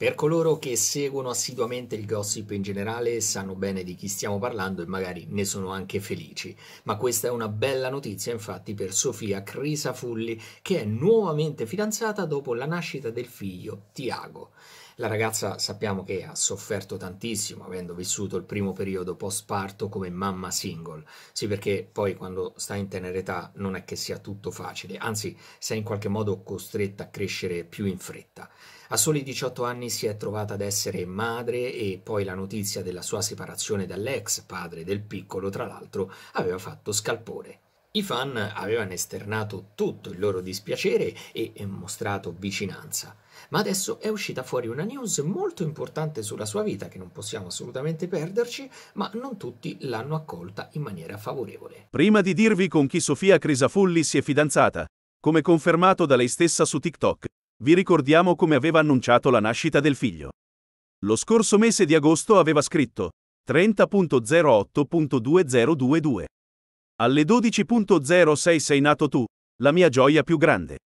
Per coloro che seguono assiduamente il gossip in generale sanno bene di chi stiamo parlando e magari ne sono anche felici, ma questa è una bella notizia infatti per Sofia Crisafulli che è nuovamente fidanzata dopo la nascita del figlio Tiago. La ragazza sappiamo che ha sofferto tantissimo avendo vissuto il primo periodo post parto come mamma single, sì perché poi quando sta in tenera età non è che sia tutto facile, anzi sei in qualche modo costretta a crescere più in fretta. A soli 18 anni si è trovata ad essere madre e poi la notizia della sua separazione dall'ex padre del piccolo, tra l'altro, aveva fatto scalpore. I fan avevano esternato tutto il loro dispiacere e mostrato vicinanza, ma adesso è uscita fuori una news molto importante sulla sua vita che non possiamo assolutamente perderci, ma non tutti l'hanno accolta in maniera favorevole. Prima di dirvi con chi Sofia Crisafulli si è fidanzata, come confermato da lei stessa su TikTok, vi ricordiamo come aveva annunciato la nascita del figlio. Lo scorso mese di agosto aveva scritto 30.08.2022 alle 12.06 sei nato tu, la mia gioia più grande.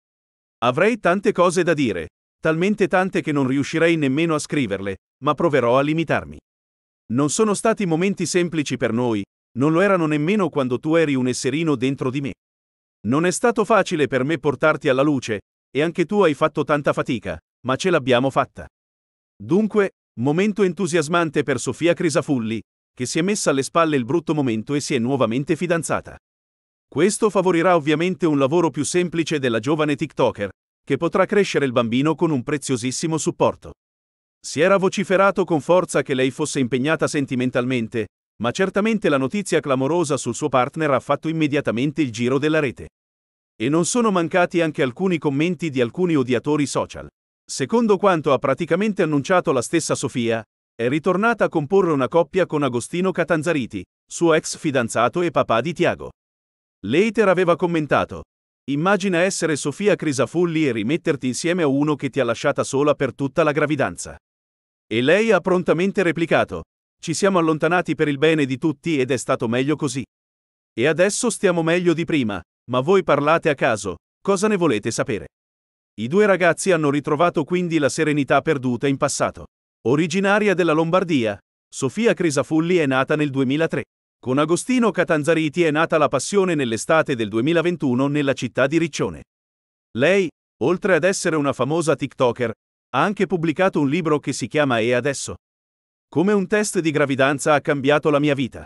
Avrei tante cose da dire, talmente tante che non riuscirei nemmeno a scriverle, ma proverò a limitarmi. Non sono stati momenti semplici per noi, non lo erano nemmeno quando tu eri un esserino dentro di me. Non è stato facile per me portarti alla luce, e anche tu hai fatto tanta fatica, ma ce l'abbiamo fatta. Dunque, momento entusiasmante per Sofia Crisafulli, che si è messa alle spalle il brutto momento e si è nuovamente fidanzata. Questo favorirà ovviamente un lavoro più semplice della giovane TikToker, che potrà crescere il bambino con un preziosissimo supporto. Si era vociferato con forza che lei fosse impegnata sentimentalmente, ma certamente la notizia clamorosa sul suo partner ha fatto immediatamente il giro della rete. E non sono mancati anche alcuni commenti di alcuni odiatori social. Secondo quanto ha praticamente annunciato la stessa Sofia, è ritornata a comporre una coppia con Agostino Catanzariti, suo ex fidanzato e papà di Tiago. Leiter aveva commentato. Immagina essere Sofia Crisafulli e rimetterti insieme a uno che ti ha lasciata sola per tutta la gravidanza. E lei ha prontamente replicato. Ci siamo allontanati per il bene di tutti ed è stato meglio così. E adesso stiamo meglio di prima, ma voi parlate a caso, cosa ne volete sapere? I due ragazzi hanno ritrovato quindi la serenità perduta in passato. Originaria della Lombardia, Sofia Crisafulli è nata nel 2003. Con Agostino Catanzariti è nata la passione nell'estate del 2021 nella città di Riccione. Lei, oltre ad essere una famosa TikToker, ha anche pubblicato un libro che si chiama E adesso. Come un test di gravidanza ha cambiato la mia vita.